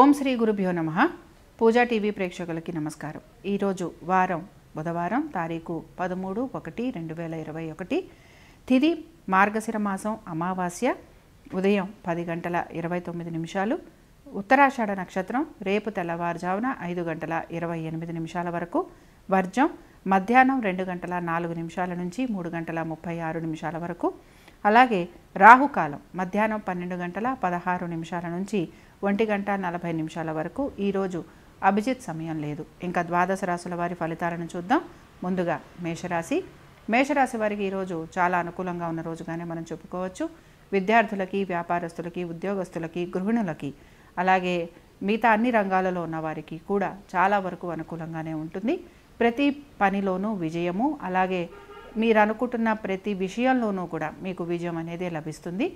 ఓం శ్రీ గురుభ్యో నమ పూజా టీవీ ప్రేక్షకులకి నమస్కారం ఈరోజు వారం బుధవారం తారీఖు పదమూడు ఒకటి రెండు వేల ఇరవై ఒకటి తిది మార్గశిర మాసం అమావాస్య ఉదయం పది గంటల ఇరవై తొమ్మిది నిమిషాలు ఉత్తరాషాఢ నక్షత్రం రేపు తెల్లవారుజామున ఐదు గంటల ఇరవై ఎనిమిది నిమిషాల వరకు వర్జం మధ్యాహ్నం రెండు గంటల నాలుగు నిమిషాల నుంచి మూడు గంటల ముప్పై ఆరు నిమిషాల వరకు అలాగే రాహుకాలం మధ్యాహ్నం పన్నెండు గంటల పదహారు నిమిషాల నుంచి ఒంటి గంట నలభై నిమిషాల వరకు ఈరోజు అభిజిత్ సమయం లేదు ఇంకా ద్వాదశ రాశుల వారి ఫలితాలను చూద్దాం ముందుగా మేషరాశి మేషరాశి వారికి ఈరోజు చాలా అనుకూలంగా ఉన్న రోజుగానే మనం చెప్పుకోవచ్చు విద్యార్థులకి వ్యాపారస్తులకి ఉద్యోగస్తులకి గృహిణులకి అలాగే మిగతా అన్ని రంగాలలో ఉన్న వారికి కూడా చాలా వరకు అనుకూలంగానే ఉంటుంది ప్రతి పనిలోనూ విజయము అలాగే మీరు అనుకుంటున్న ప్రతి విషయంలోనూ కూడా మీకు విజయం అనేది లభిస్తుంది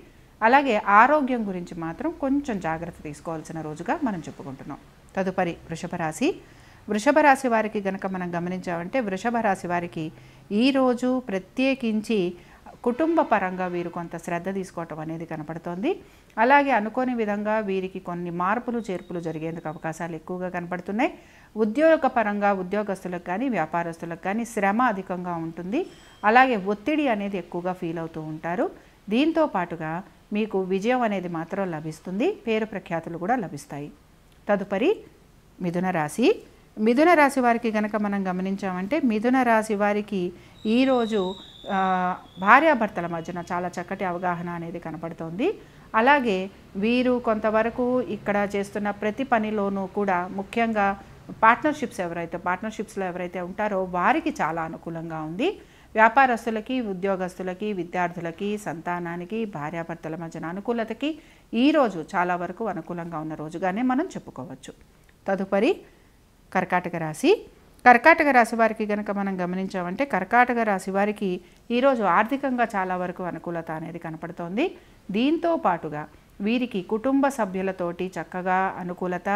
అలాగే ఆరోగ్యం గురించి మాత్రం కొంచెం జాగ్రత్త తీసుకోవాల్సిన రోజుగా మనం చెప్పుకుంటున్నాం తదుపరి వృషభ రాశి వృషభ రాశి వారికి గనక మనం గమనించామంటే వృషభ రాశి వారికి ఈరోజు ప్రత్యేకించి కుటుంబ పరంగా వీరు కొంత శ్రద్ధ తీసుకోవటం అనేది కనపడుతోంది అలాగే అనుకోని విధంగా వీరికి కొన్ని మార్పులు చేర్పులు జరిగేందుకు అవకాశాలు ఎక్కువగా కనపడుతున్నాయి ఉద్యోగ పరంగా ఉద్యోగస్తులకు కానీ వ్యాపారస్తులకు కానీ శ్రమ అధికంగా ఉంటుంది అలాగే ఒత్తిడి అనేది ఎక్కువగా ఫీల్ అవుతూ ఉంటారు దీంతో పాటుగా మీకు విజయం అనేది మాత్రం లభిస్తుంది పేరు ప్రఖ్యాతులు కూడా లభిస్తాయి తదుపరి మిథున రాశి మిథున రాశి వారికి కనుక మనం గమనించామంటే మిథున రాశి వారికి ఈరోజు భార్యాభర్తల మధ్యన చాలా చక్కటి అవగాహన అనేది కనపడుతోంది అలాగే వీరు కొంతవరకు ఇక్కడ చేస్తున్న ప్రతి పనిలోనూ కూడా ముఖ్యంగా పార్ట్నర్షిప్స్ ఎవరైతే పార్ట్నర్షిప్స్లో ఎవరైతే ఉంటారో వారికి చాలా అనుకూలంగా ఉంది వ్యాపారస్తులకి ఉద్యోగస్తులకి విద్యార్థులకి సంతానానికి భార్యాభర్తల మధ్యన అనుకూలతకి ఈరోజు చాలా వరకు అనుకూలంగా ఉన్న రోజుగానే మనం చెప్పుకోవచ్చు తదుపరి కర్కాటక రాశి కర్కాటక రాశి వారికి కనుక మనం గమనించామంటే కర్కాటక రాశి వారికి ఈరోజు ఆర్థికంగా చాలా వరకు అనుకూలత అనేది కనపడుతోంది దీంతో పాటుగా వీరికి కుటుంబ సభ్యులతోటి చక్కగా అనుకూలత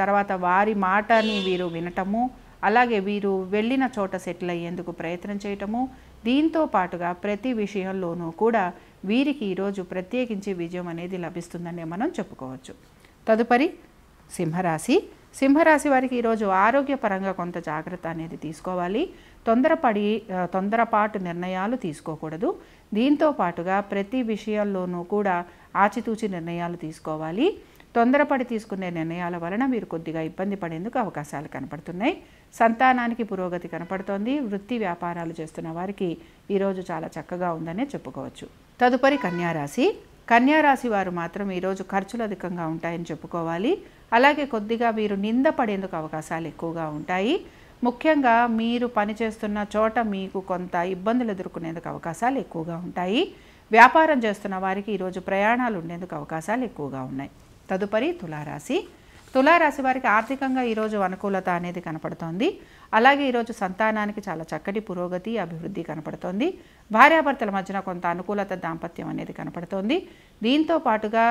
తర్వాత వారి మాటని వీరు వినటము అలాగే వీరు వెళ్ళిన చోట సెటిల్ అయ్యేందుకు ప్రయత్నం చేయటము దీంతో పాటుగా ప్రతి విషయంలోనూ కూడా వీరికి ఈరోజు ప్రత్యేకించి విజయం అనేది లభిస్తుందని మనం చెప్పుకోవచ్చు తదుపరి సింహరాశి సింహరాశి వారికి ఈరోజు ఆరోగ్యపరంగా కొంత జాగ్రత్త అనేది తీసుకోవాలి తొందరపడి తొందరపాటు నిర్ణయాలు తీసుకోకూడదు దీంతో పాటుగా ప్రతి విషయంలోనూ కూడా ఆచితూచి నిర్ణయాలు తీసుకోవాలి తొందరపడి తీసుకునే నిర్ణయాల వలన మీరు కొద్దిగా ఇబ్బంది పడేందుకు అవకాశాలు కనపడుతున్నాయి సంతానానికి పురోగతి కనపడుతోంది వృత్తి వ్యాపారాలు చేస్తున్న వారికి ఈరోజు చాలా చక్కగా ఉందనే చెప్పుకోవచ్చు తదుపరి కన్యారాశి కన్యారాశి వారు మాత్రం ఈరోజు ఖర్చులు అధికంగా ఉంటాయని చెప్పుకోవాలి అలాగే కొద్దిగా మీరు నింద పడేందుకు అవకాశాలు ఎక్కువగా ఉంటాయి ముఖ్యంగా మీరు పనిచేస్తున్న చోట మీకు కొంత ఇబ్బందులు ఎదుర్కొనేందుకు అవకాశాలు ఎక్కువగా ఉంటాయి వ్యాపారం చేస్తున్న వారికి ఈరోజు ప్రయాణాలు ఉండేందుకు అవకాశాలు ఎక్కువగా ఉన్నాయి తదుపరి తులారాశి తులారాశి వారికి ఆర్థికంగా ఈరోజు అనుకూలత అనేది కనపడుతోంది అలాగే ఈరోజు సంతానానికి చాలా చక్కటి పురోగతి అభివృద్ధి కనపడుతోంది భార్యాభర్తల మధ్యన కొంత అనుకూలత దాంపత్యం అనేది కనపడుతోంది దీంతో పాటుగా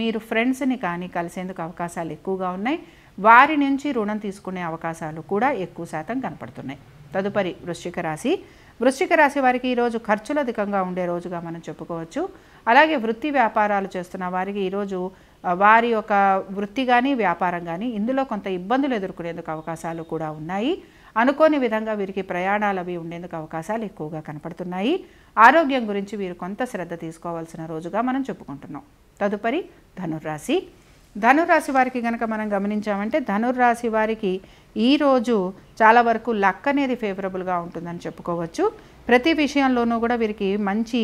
మీరు ఫ్రెండ్స్ని కానీ కలిసేందుకు అవకాశాలు ఎక్కువగా ఉన్నాయి వారి నుంచి రుణం తీసుకునే అవకాశాలు కూడా ఎక్కువ శాతం కనపడుతున్నాయి తదుపరి వృశ్చిక రాశి వృశ్చిక రాశి వారికి ఈరోజు ఖర్చులు అధికంగా ఉండే రోజుగా మనం చెప్పుకోవచ్చు అలాగే వృత్తి వ్యాపారాలు చేస్తున్న వారికి ఈరోజు వారి యొక్క వృత్తి కానీ వ్యాపారం కానీ ఇందులో కొంత ఇబ్బందులు ఎదుర్కొనేందుకు అవకాశాలు కూడా ఉన్నాయి అనుకోని విధంగా వీరికి ప్రయాణాలు అవి ఉండేందుకు అవకాశాలు ఎక్కువగా కనపడుతున్నాయి ఆరోగ్యం గురించి వీరు కొంత శ్రద్ధ తీసుకోవాల్సిన రోజుగా మనం చెప్పుకుంటున్నాం తదుపరి ధనుర్రాశి ధనురాశి వారికి కనుక మనం గమనించామంటే ధనుర్రాశి వారికి ఈరోజు చాలా వరకు లక్ అనేది ఫేవరబుల్గా ఉంటుందని చెప్పుకోవచ్చు ప్రతి విషయంలోనూ కూడా వీరికి మంచి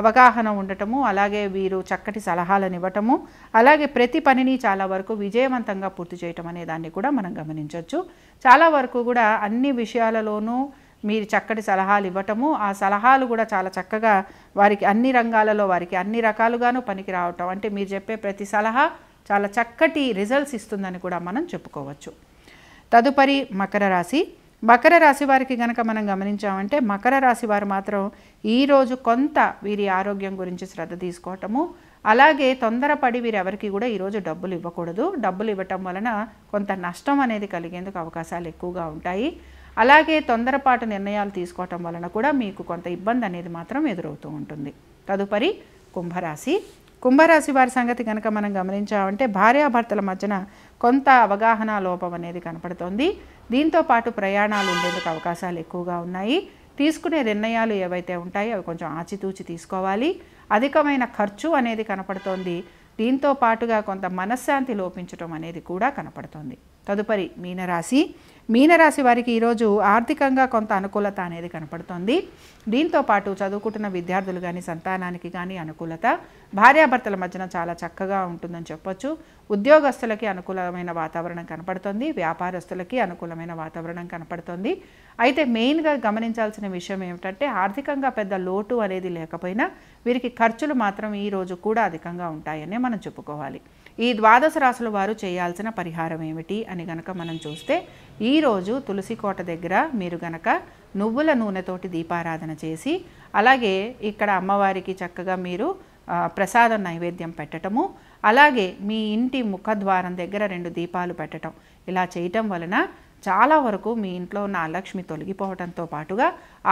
అవగాహన ఉండటము అలాగే వీరు చక్కటి సలహాలను ఇవ్వటము అలాగే ప్రతి పనిని చాలా వరకు విజయవంతంగా పూర్తి చేయటం అనే దాన్ని కూడా మనం గమనించవచ్చు చాలా వరకు కూడా అన్ని విషయాలలోనూ మీరు చక్కటి సలహాలు ఇవ్వటము ఆ సలహాలు కూడా చాలా చక్కగా వారికి అన్ని రంగాలలో వారికి అన్ని రకాలుగాను పనికి రావటం అంటే మీరు చెప్పే ప్రతి సలహా చాలా చక్కటి రిజల్ట్స్ ఇస్తుందని కూడా మనం చెప్పుకోవచ్చు తదుపరి మకర రాశి మకర రాశి వారికి గనక మనం గమనించామంటే మకర రాశి వారు మాత్రం ఈరోజు కొంత వీరి ఆరోగ్యం గురించి శ్రద్ధ తీసుకోవటము అలాగే తొందరపడి వీరు ఎవరికి కూడా ఈరోజు డబ్బులు ఇవ్వకూడదు డబ్బులు ఇవ్వటం వలన కొంత నష్టం అనేది కలిగేందుకు అవకాశాలు ఎక్కువగా ఉంటాయి అలాగే తొందరపాటు నిర్ణయాలు తీసుకోవటం వలన కూడా మీకు కొంత ఇబ్బంది అనేది మాత్రం ఎదురవుతూ ఉంటుంది తదుపరి కుంభరాశి కుంభరాశి వారి సంగతి కనుక మనం గమనించామంటే భార్యాభర్తల మధ్యన కొంత అవగాహన లోపం అనేది కనపడుతోంది దీంతో పాటు ప్రయాణాలు ఉండేందుకు అవకాశాలు ఎక్కువగా ఉన్నాయి తీసుకునే నిర్ణయాలు ఏవైతే ఉంటాయో అవి కొంచెం ఆచితూచి తీసుకోవాలి అధికమైన ఖర్చు అనేది కనపడుతోంది దీంతో పాటుగా కొంత మనశ్శాంతి లోపించడం అనేది కూడా కనపడుతోంది తదుపరి మీనరాశి మీనరాశి వారికి ఈరోజు ఆర్థికంగా కొంత అనుకూలత అనేది కనపడుతోంది దీంతో పాటు చదువుకుంటున్న విద్యార్థులు కానీ సంతానానికి కానీ అనుకూలత భార్యాభర్తల మధ్యన చాలా చక్కగా ఉంటుందని చెప్పొచ్చు ఉద్యోగస్తులకి అనుకూలమైన వాతావరణం కనపడుతోంది వ్యాపారస్తులకి అనుకూలమైన వాతావరణం కనపడుతోంది అయితే మెయిన్గా గమనించాల్సిన విషయం ఏమిటంటే ఆర్థికంగా పెద్ద లోటు అనేది లేకపోయినా వీరికి ఖర్చులు మాత్రం ఈరోజు కూడా అధికంగా ఉంటాయని మనం చెప్పుకోవాలి ఈ ద్వాదశ రాసుల వారు చేయాల్సిన పరిహారం ఏమిటి అని గనక మనం చూస్తే ఈరోజు తులసి కోట దగ్గర మీరు గనక నువ్వుల నూనెతోటి దీపారాధన చేసి అలాగే ఇక్కడ అమ్మవారికి చక్కగా మీరు ప్రసాదం నైవేద్యం పెట్టటము అలాగే మీ ఇంటి ముఖద్వారం దగ్గర రెండు దీపాలు పెట్టడం ఇలా చేయటం వలన చాలా వరకు మీ ఇంట్లో ఉన్న అలక్ష్మి తొలగిపోవడంతో పాటుగా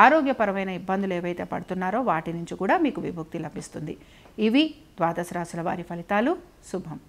ఆరోగ్యపరమైన ఇబ్బందులు ఏవైతే పడుతున్నారో వాటి నుంచి కూడా మీకు విముక్తి లభిస్తుంది ఇవి ద్వాదశ రాశుల వారి ఫలితాలు శుభం